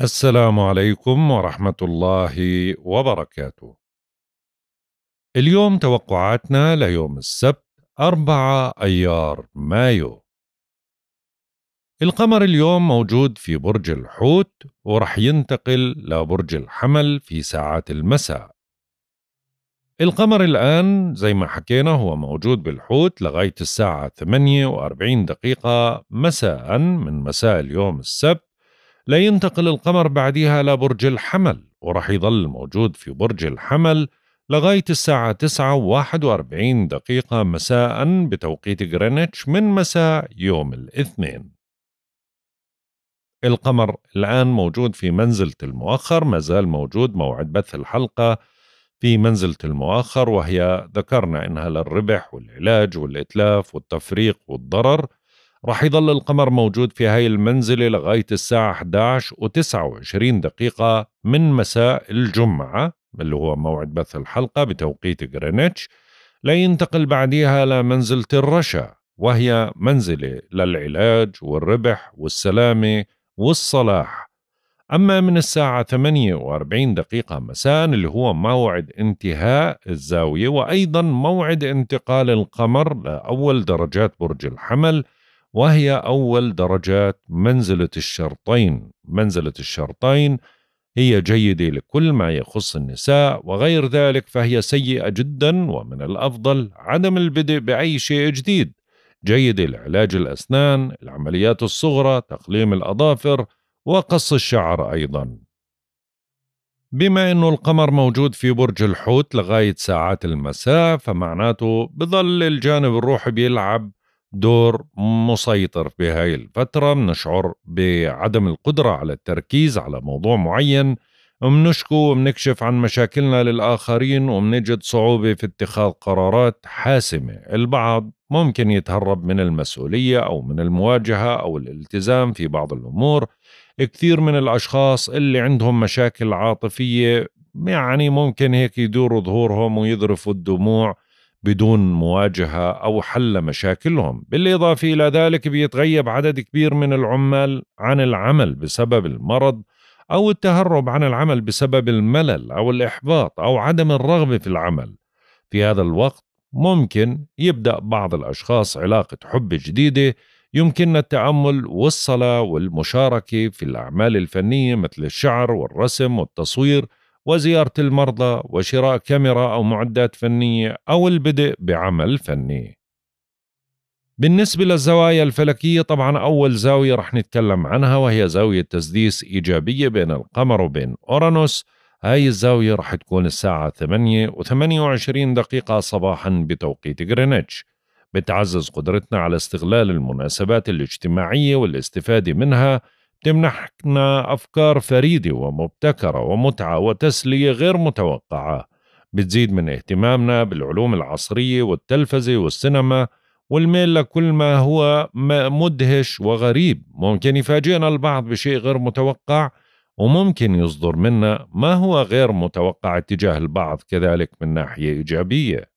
السلام عليكم ورحمة الله وبركاته. اليوم توقعاتنا ليوم السبت 4 أيار مايو. القمر اليوم موجود في برج الحوت ورح ينتقل لبرج الحمل في ساعات المساء. القمر الآن زي ما حكينا هو موجود بالحوت لغاية الساعة 48 دقيقة مساء من مساء اليوم السبت لا ينتقل القمر بعديها لبرج الحمل وراح يظل موجود في برج الحمل لغاية الساعة 9 41 دقيقة مساء بتوقيت غرينتش من مساء يوم الاثنين القمر الآن موجود في منزلة المؤخر ما زال موجود موعد بث الحلقة في منزلة المؤخر وهي ذكرنا إنها للربح والعلاج والإتلاف والتفريق والضرر راح يظل القمر موجود في هاي المنزلة لغاية الساعة 11 و 29 دقيقة من مساء الجمعة اللي هو موعد بث الحلقة بتوقيت غرينتش لينتقل بعديها لمنزلة الرشا وهي منزلة للعلاج والربح والسلامة والصلاح أما من الساعة 48 دقيقة مساء اللي هو موعد انتهاء الزاوية وأيضا موعد انتقال القمر لأول درجات برج الحمل وهي أول درجات منزلة الشرطين منزلة الشرطين هي جيدة لكل ما يخص النساء وغير ذلك فهي سيئة جدا ومن الأفضل عدم البدء بأي شيء جديد جيدة لعلاج الأسنان العمليات الصغرى تقليم الأظافر وقص الشعر أيضا بما أنه القمر موجود في برج الحوت لغاية ساعات المساء فمعناته بظل الجانب الروحي بيلعب دور مسيطر بهاي الفترة بنشعر بعدم القدرة على التركيز على موضوع معين منشكو ومنكشف عن مشاكلنا للآخرين ومنجد صعوبة في اتخاذ قرارات حاسمة البعض ممكن يتهرب من المسؤولية أو من المواجهة أو الالتزام في بعض الأمور كثير من الأشخاص اللي عندهم مشاكل عاطفية يعني ممكن هيك يدوروا ظهورهم ويذرفوا الدموع بدون مواجهة أو حل مشاكلهم بالإضافة إلى ذلك بيتغيب عدد كبير من العمال عن العمل بسبب المرض أو التهرب عن العمل بسبب الملل أو الإحباط أو عدم الرغبة في العمل في هذا الوقت ممكن يبدأ بعض الأشخاص علاقة حب جديدة يمكننا التأمل والصلاة والمشاركة في الأعمال الفنية مثل الشعر والرسم والتصوير وزيارة المرضى وشراء كاميرا أو معدات فنية أو البدء بعمل فني. بالنسبة للزوايا الفلكية طبعا أول زاوية رح نتكلم عنها وهي زاوية تسديس إيجابية بين القمر وبين أورانوس هاي الزاوية رح تكون الساعة 8 و 28 دقيقة صباحا بتوقيت غرينتش بتعزز قدرتنا على استغلال المناسبات الاجتماعية والاستفادة منها بتمنحنا أفكار فريدة ومبتكرة ومتعة وتسلية غير متوقعة بتزيد من اهتمامنا بالعلوم العصرية والتلفزة والسينما والميل لكل ما هو مدهش وغريب ممكن يفاجئنا البعض بشيء غير متوقع وممكن يصدر منا ما هو غير متوقع اتجاه البعض كذلك من ناحية إيجابية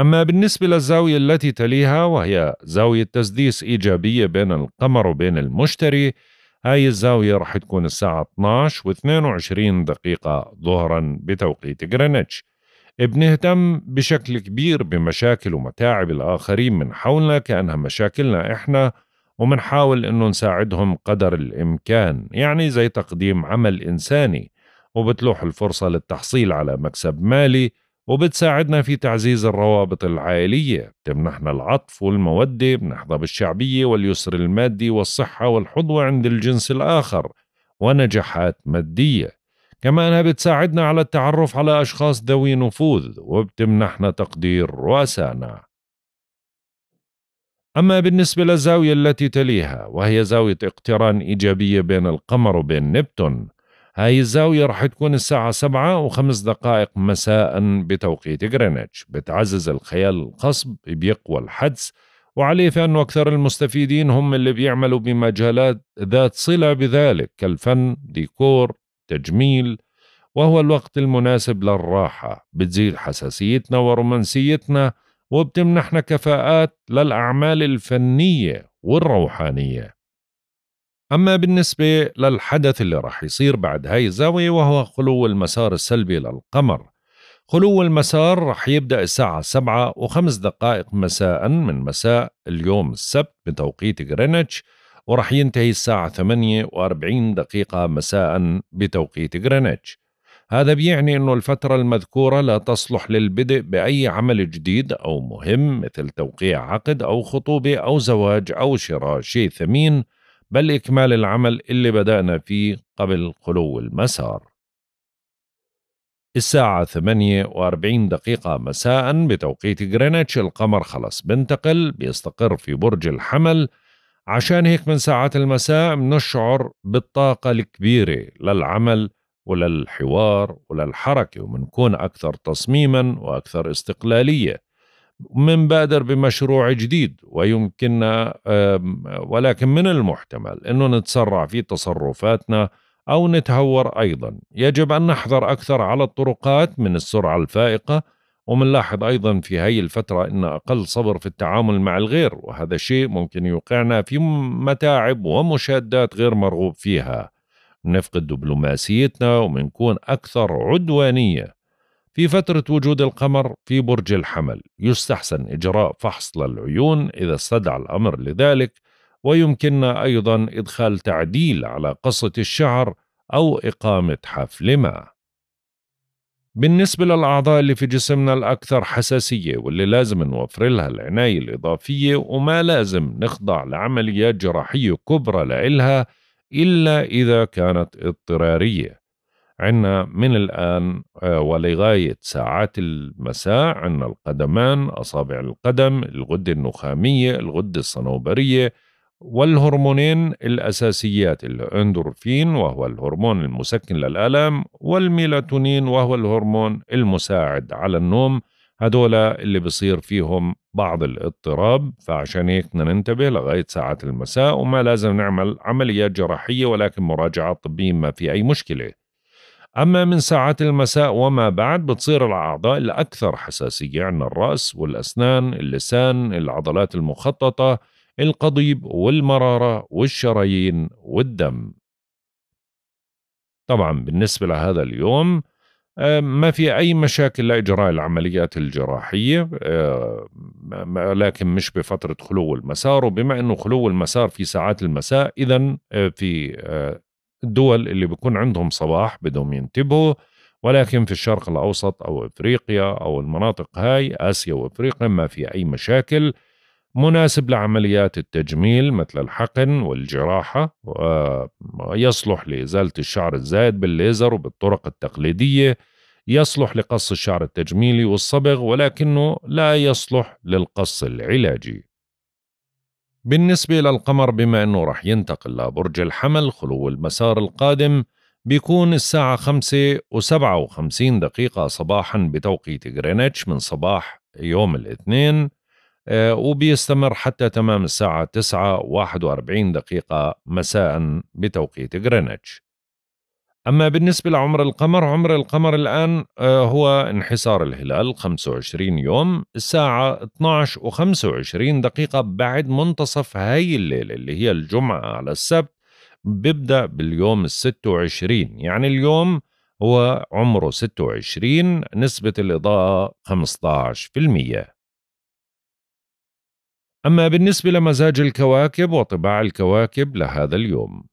أما بالنسبة للزاوية التي تليها وهي زاوية تسديس إيجابية بين القمر وبين المشتري هاي الزاوية رح تكون الساعة 12 و 22 دقيقة ظهرا بتوقيت غرينتش بنهتم بشكل كبير بمشاكل ومتاعب الآخرين من حولنا كأنها مشاكلنا إحنا ومنحاول إنه نساعدهم قدر الإمكان يعني زي تقديم عمل إنساني وبتلوح الفرصة للتحصيل على مكسب مالي وبتساعدنا في تعزيز الروابط العائلية بتمنحنا العطف والمودة بنحظى بالشعبية واليسر المادي والصحة والحظوة عند الجنس الآخر ونجاحات مادية كما أنها بتساعدنا على التعرف على أشخاص ذوي نفوذ وبتمنحنا تقدير رؤسانا أما بالنسبة للزاوية التي تليها وهي زاوية اقتران إيجابية بين القمر وبين نبتون هاي الزاوية رح تكون الساعة سبعة وخمس دقائق مساء بتوقيت غرينتش بتعزز الخيال الخصب بيقوى الحدس وعليه فإنه أكثر المستفيدين هم اللي بيعملوا بمجالات ذات صلة بذلك كالفن ديكور تجميل وهو الوقت المناسب للراحة بتزيد حساسيتنا ورومانسيتنا وبتمنحنا كفاءات للأعمال الفنية والروحانية أما بالنسبة للحدث اللي راح يصير بعد هاي الزاوية وهو خلو المسار السلبي للقمر خلو المسار راح يبدأ الساعة سبعة وخمس دقائق مساء من مساء اليوم السبت بتوقيت غرينتش ورح ينتهي الساعة ثمانية وأربعين دقيقة مساء بتوقيت غرينتش هذا بيعني أنه الفترة المذكورة لا تصلح للبدء بأي عمل جديد أو مهم مثل توقيع عقد أو خطوبة أو زواج أو شراء شيء ثمين بل إكمال العمل اللي بدأنا فيه قبل خلو المسار الساعة 48 دقيقة مساء بتوقيت غرينتش القمر خلص بنتقل بيستقر في برج الحمل عشان هيك من ساعات المساء بنشعر بالطاقة الكبيرة للعمل وللحوار وللحركة وبنكون أكثر تصميما وأكثر استقلالية من بادر بمشروع جديد ويمكننا ولكن من المحتمل أنه نتسرع في تصرفاتنا أو نتهور أيضا يجب أن نحذر أكثر على الطرقات من السرعة الفائقة ومنلاحظ أيضا في هاي الفترة أن أقل صبر في التعامل مع الغير وهذا الشيء ممكن يوقعنا في متاعب ومشادات غير مرغوب فيها نفقد دبلوماسيتنا ومنكون أكثر عدوانية في فترة وجود القمر في برج الحمل يستحسن إجراء فحص للعيون إذا استدعى الأمر لذلك ويمكننا أيضا إدخال تعديل على قصة الشعر أو إقامة حفل ما بالنسبة للأعضاء اللي في جسمنا الأكثر حساسية واللي لازم نوفر لها العناية الإضافية وما لازم نخضع لعمليات جراحية كبرى لإلها إلا إذا كانت اضطرارية عنا من الآن آه، ولغاية ساعات المساء عنا القدمان أصابع القدم الغدة النخامية الغدة الصنوبرية والهرمونين الأساسيات الأندورفين وهو الهرمون المسكن للآلام والميلاتونين وهو الهرمون المساعد على النوم هدول اللي بصير فيهم بعض الاضطراب فعشان هيك بدنا ننتبه لغاية ساعات المساء وما لازم نعمل عمليات جراحية ولكن مراجعة طبية ما في أي مشكلة أما من ساعات المساء وما بعد بتصير الأعضاء الأكثر حساسية عن الرأس والأسنان اللسان العضلات المخططة القضيب والمرارة والشرايين والدم طبعا بالنسبة لهذا اليوم آه، ما في أي مشاكل لإجراء العمليات الجراحية آه، لكن مش بفترة خلو المسار وبما أنه خلو المسار في ساعات المساء إذا آه، في الدول اللي بيكون عندهم صباح بدهم ينتبهوا ولكن في الشرق الأوسط أو إفريقيا أو المناطق هاي آسيا وإفريقيا ما في أي مشاكل مناسب لعمليات التجميل مثل الحقن والجراحة آه، يصلح لإزالة الشعر الزائد بالليزر وبالطرق التقليدية يصلح لقص الشعر التجميلي والصبغ ولكنه لا يصلح للقص العلاجي بالنسبة للقمر بما أنه رح ينتقل لبرج الحمل خلو المسار القادم بيكون الساعة خمسة وسبعة وخمسين دقيقة صباحا بتوقيت غرينتش من صباح يوم الاثنين آه، وبيستمر حتى تمام الساعة تسعة واحد واربعين دقيقة مساء بتوقيت غرينتش أما بالنسبة لعمر القمر عمر القمر الآن آه، هو انحسار الهلال 25 يوم الساعة 12 و25 دقيقة بعد منتصف هاي الليلة اللي هي الجمعة على السبت ببدأ باليوم ال 26 يعني اليوم هو عمره 26 نسبة الإضاءة 15% أما بالنسبة لمزاج الكواكب وطباع الكواكب لهذا اليوم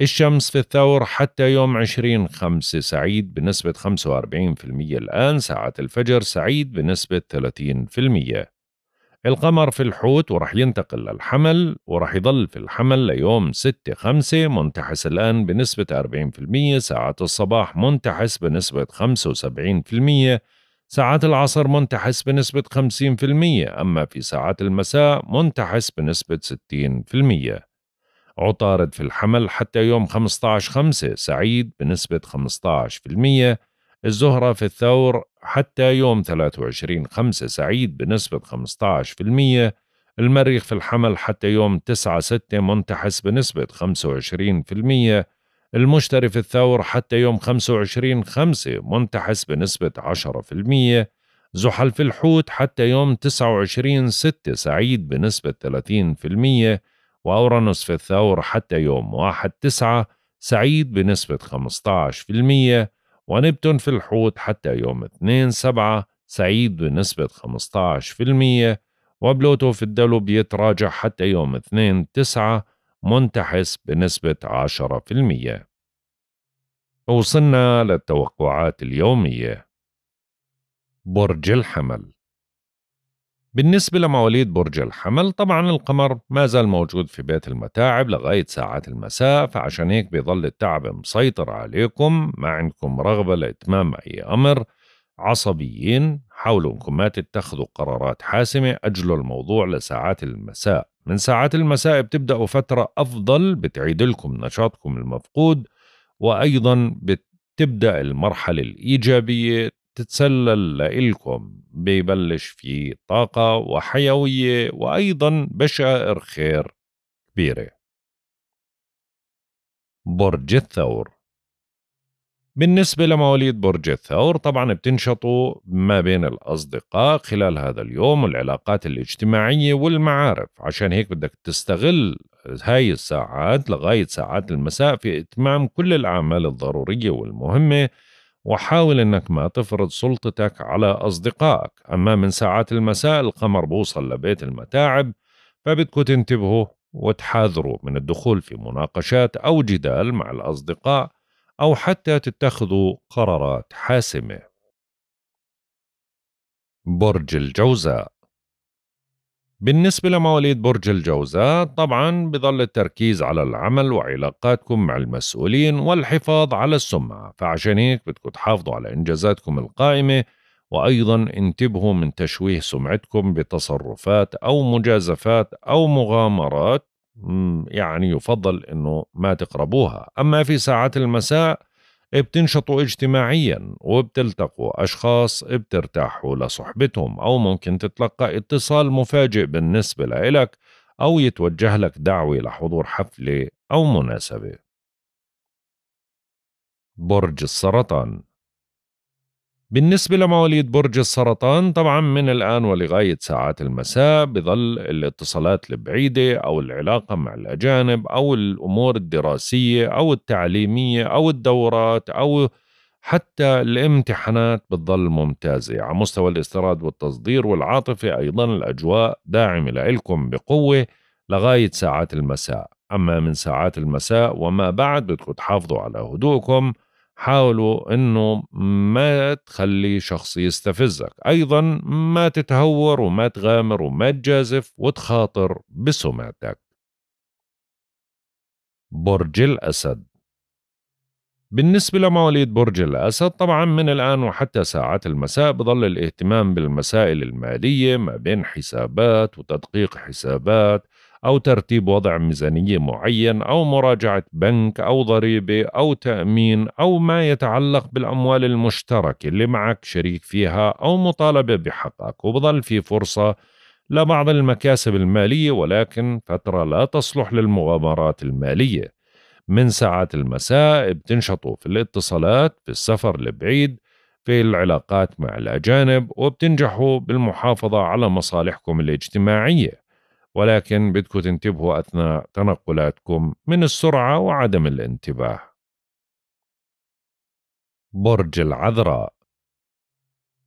الشمس في الثور حتى يوم 20 خمسة سعيد بنسبة 45% الآن ساعة الفجر سعيد بنسبة 30% القمر في الحوت ورح ينتقل للحمل ورح يضل في الحمل ليوم 6 5 منتحس الآن بنسبة 40% ساعة الصباح منتحس بنسبة 75% ساعات العصر منتحس بنسبة 50% أما في ساعات المساء منتحس بنسبة 60% عطارد في الحمل حتى يوم 15/5 سعيد بنسبة 15% الزهرة في الثور حتى يوم 23/5 سعيد بنسبة 15% المريخ في الحمل حتى يوم 9/6 منتحس بنسبة 25% المشتري في الثور حتى يوم 25/5 منتحس بنسبة 10% زحل في الحوت حتى يوم 29/6 سعيد بنسبة 30% وأورانوس في الثور حتى يوم 1 9 سعيد بنسبة 15% ونبتون في الحوت حتى يوم 2 7 سعيد بنسبة 15% وبلوتو في الدلو بيتراجع حتى يوم 2 9 منتحس بنسبة 10% وصلنا للتوقعات اليومية برج الحمل بالنسبة لمواليد برج الحمل طبعا القمر ما زال موجود في بيت المتاعب لغاية ساعات المساء فعشان هيك بيظل التعب مسيطر عليكم ما عندكم رغبة لإتمام أي أمر عصبيين حاولوا انكم ما تتخذوا قرارات حاسمة أجلوا الموضوع لساعات المساء من ساعات المساء بتبدأوا فترة أفضل بتعيد لكم نشاطكم المفقود وأيضا بتبدأ المرحلة الإيجابية تتسلل لإلكم ببلش في طاقة وحيوية وأيضا بشائر خير كبيرة برج الثور بالنسبة لمواليد برج الثور طبعا بتنشطوا ما بين الأصدقاء خلال هذا اليوم والعلاقات الاجتماعية والمعارف عشان هيك بدك تستغل هاي الساعات لغاية ساعات المساء في إتمام كل الأعمال الضرورية والمهمة وحاول انك ما تفرض سلطتك على اصدقائك اما من ساعات المساء القمر بوصل لبيت المتاعب فبدكم تنتبهوا وتحاذروا من الدخول في مناقشات او جدال مع الاصدقاء او حتى تتخذوا قرارات حاسمه برج الجوزاء بالنسبة لمواليد برج الجوزاء طبعا بظل التركيز على العمل وعلاقاتكم مع المسؤولين والحفاظ على السمعة فعشان هيك بدكم تحافظوا على إنجازاتكم القائمة وأيضا انتبهوا من تشويه سمعتكم بتصرفات أو مجازفات أو مغامرات يعني يفضل أنه ما تقربوها أما في ساعات المساء بتنشطوا اجتماعيا وبتلتقوا أشخاص بترتاحوا لصحبتهم أو ممكن تتلقى اتصال مفاجئ بالنسبة لإلك أو يتوجه لك دعوة لحضور حفلة أو مناسبة برج السرطان بالنسبة لمواليد برج السرطان طبعا من الآن ولغاية ساعات المساء بظل الاتصالات البعيدة أو العلاقة مع الأجانب أو الأمور الدراسية أو التعليمية أو الدورات أو حتى الامتحانات بتظل ممتازة على مستوى الاستيراد والتصدير والعاطفة أيضا الأجواء داعمة لإلكم بقوة لغاية ساعات المساء أما من ساعات المساء وما بعد بدكم تحافظوا على هدوءكم حاولوا انه ما تخلي شخص يستفزك ايضا ما تتهور وما تغامر وما تجازف وتخاطر بسمعتك برج الاسد بالنسبة لمواليد برج الأسد طبعا من الآن وحتى ساعات المساء بظل الاهتمام بالمسائل المالية ما بين حسابات وتدقيق حسابات أو ترتيب وضع ميزانية معين أو مراجعة بنك أو ضريبة أو تأمين أو ما يتعلق بالأموال المشتركة اللي معك شريك فيها أو مطالبة بحقك وبظل في فرصة لبعض المكاسب المالية ولكن فترة لا تصلح للمغامرات المالية من ساعات المساء بتنشطوا في الاتصالات في السفر البعيد في العلاقات مع الأجانب وبتنجحوا بالمحافظة على مصالحكم الاجتماعية ولكن بدكم تنتبهوا أثناء تنقلاتكم من السرعة وعدم الانتباه برج العذراء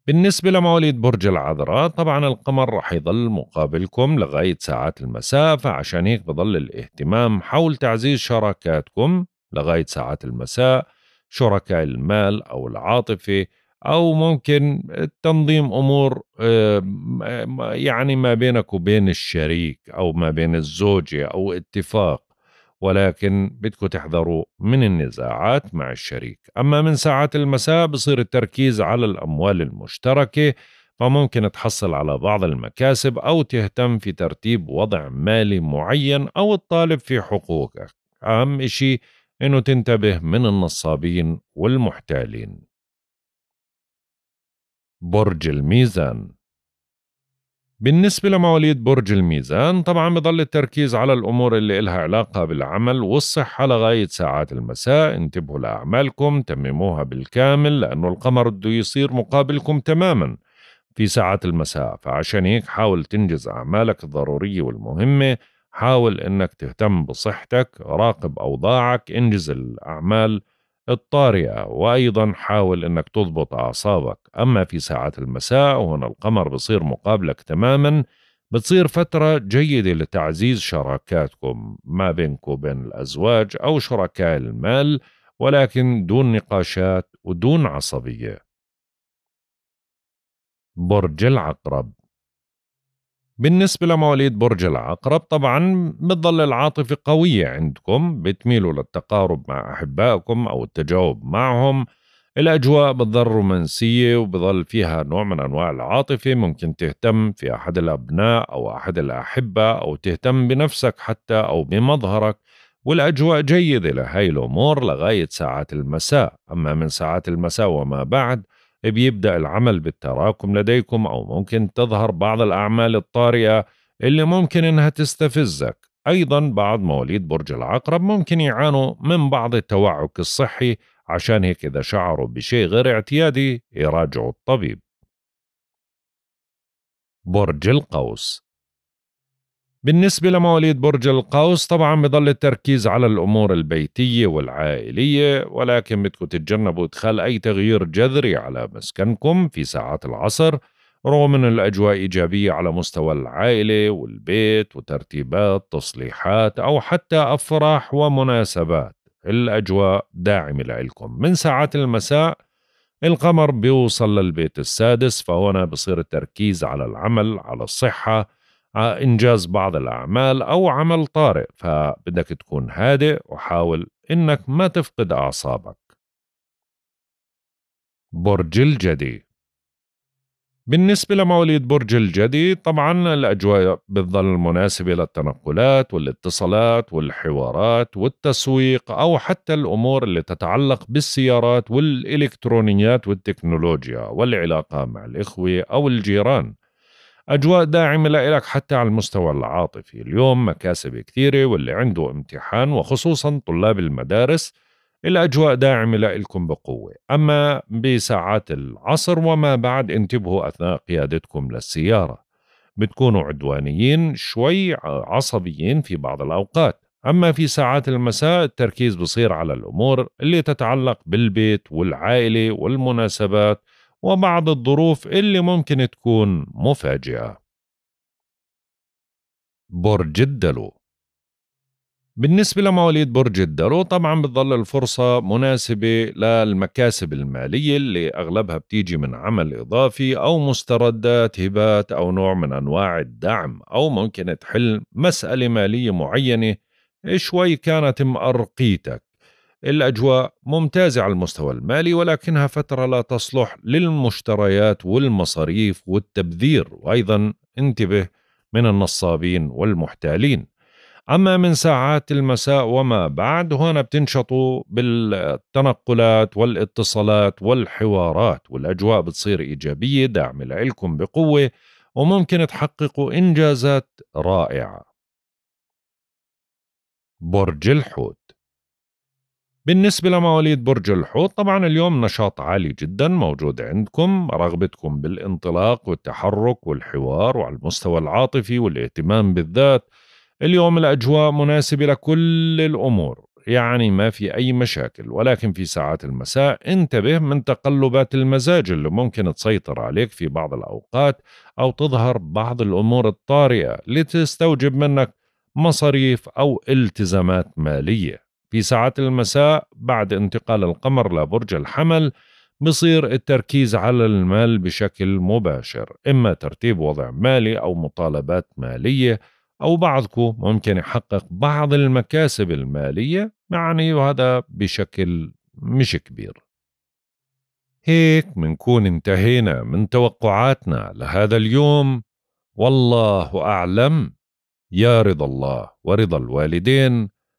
بالنسبة لمواليد برج العذراء طبعا القمر رح يضل مقابلكم لغاية ساعات المساء فعشان هيك بضل الاهتمام حول تعزيز شراكاتكم لغاية ساعات المساء شركاء المال أو العاطفة او ممكن تنظيم امور آه، آه، يعني ما بينك وبين الشريك او ما بين الزوجه او اتفاق ولكن بدكم تحذروا من النزاعات مع الشريك أما من ساعات المساء بصير التركيز على الأموال المشتركة فممكن تحصل على بعض المكاسب أو تهتم في ترتيب وضع مالي معين أو تطالب في حقوقك أهم إشي أنه تنتبه من النصابين والمحتالين برج الميزان بالنسبة لمواليد برج الميزان طبعا بضل التركيز على الأمور اللي إلها علاقة بالعمل والصحة لغاية ساعات المساء انتبهوا لأعمالكم تمموها بالكامل لأنه القمر بده يصير مقابلكم تماما في ساعات المساء فعشان هيك حاول تنجز أعمالك الضرورية والمهمة حاول إنك تهتم بصحتك راقب أوضاعك انجز الأعمال الطارئة وأيضا حاول أنك تضبط أعصابك أما في ساعات المساء وهنا القمر بصير مقابلك تماما بتصير فترة جيدة لتعزيز شراكاتكم ما بينكم وبين الأزواج أو شركاء المال ولكن دون نقاشات ودون عصبية برج العقرب بالنسبة لمواليد برج العقرب طبعا بتظل العاطفة قوية عندكم بتميلوا للتقارب مع أحبائكم أو التجاوب معهم الأجواء بتظل رومانسية وبظل فيها نوع من أنواع العاطفة ممكن تهتم في أحد الأبناء أو أحد الأحبة أو تهتم بنفسك حتى أو بمظهرك والأجواء جيدة لهي الأمور لغاية ساعات المساء أما من ساعات المساء وما بعد بيبدأ العمل بالتراكم لديكم أو ممكن تظهر بعض الأعمال الطارئة اللي ممكن إنها تستفزك أيضا بعض مواليد برج العقرب ممكن يعانوا من بعض التوعك الصحي عشان هيك إذا شعروا بشيء غير اعتيادي يراجعوا الطبيب برج القوس بالنسبة لمواليد برج القوس طبعا بضل التركيز على الأمور البيتية والعائلية ولكن بدكم تتجنبوا إدخال أي تغيير جذري على مسكنكم في ساعات العصر رغم أن الأجواء إيجابية على مستوى العائلة والبيت وترتيبات تصليحات أو حتى أفراح ومناسبات الأجواء داعمة لكم من ساعات المساء القمر بيوصل للبيت السادس فهنا بصير التركيز على العمل على الصحة آه، إنجاز بعض الأعمال أو عمل طارئ فبدك تكون هادئ وحاول إنك ما تفقد أعصابك برج الجدي بالنسبة لمواليد برج الجدي طبعا الأجواء بتظل مناسبة للتنقلات والاتصالات والحوارات والتسويق أو حتى الأمور اللي تتعلق بالسيارات والإلكترونيات والتكنولوجيا والعلاقة مع الإخوة أو الجيران أجواء داعمة لإلك حتى على المستوى العاطفي اليوم مكاسب كثيرة واللي عنده امتحان وخصوصا طلاب المدارس الأجواء داعمة لإلكم بقوة أما بساعات العصر وما بعد انتبهوا أثناء قيادتكم للسيارة بتكونوا عدوانيين شوي عصبيين في بعض الأوقات أما في ساعات المساء التركيز بصير على الأمور اللي تتعلق بالبيت والعائلة والمناسبات وبعض الظروف اللي ممكن تكون مفاجئة برج الدلو بالنسبة لمواليد برج الدلو طبعا بتظل الفرصة مناسبة للمكاسب المالية اللي أغلبها بتيجي من عمل إضافي أو مستردات هبات أو نوع من أنواع الدعم أو ممكن تحل مسألة مالية معينة شوي كانت مأرقيتك الأجواء ممتازة على المستوى المالي ولكنها فترة لا تصلح للمشتريات والمصاريف والتبذير وأيضا انتبه من النصابين والمحتالين أما من ساعات المساء وما بعد هنا بتنشطوا بالتنقلات والاتصالات والحوارات والأجواء بتصير إيجابية داعمة لكم بقوة وممكن تحققوا إنجازات رائعة برج الحوت بالنسبة لمواليد برج الحوت طبعا اليوم نشاط عالي جدا موجود عندكم رغبتكم بالانطلاق والتحرك والحوار وعلى المستوى العاطفي والاهتمام بالذات اليوم الأجواء مناسبة لكل الأمور يعني ما في أي مشاكل ولكن في ساعات المساء انتبه من تقلبات المزاج اللي ممكن تسيطر عليك في بعض الأوقات أو تظهر بعض الأمور الطارئة لتستوجب منك مصاريف أو التزامات مالية في ساعات المساء بعد انتقال القمر لبرج الحمل بصير التركيز على المال بشكل مباشر إما ترتيب وضع مالي أو مطالبات مالية أو بعضكم ممكن يحقق بعض المكاسب المالية يعني وهذا بشكل مش كبير هيك منكون انتهينا من توقعاتنا لهذا اليوم والله أعلم يا رضا الله ورضا الوالدين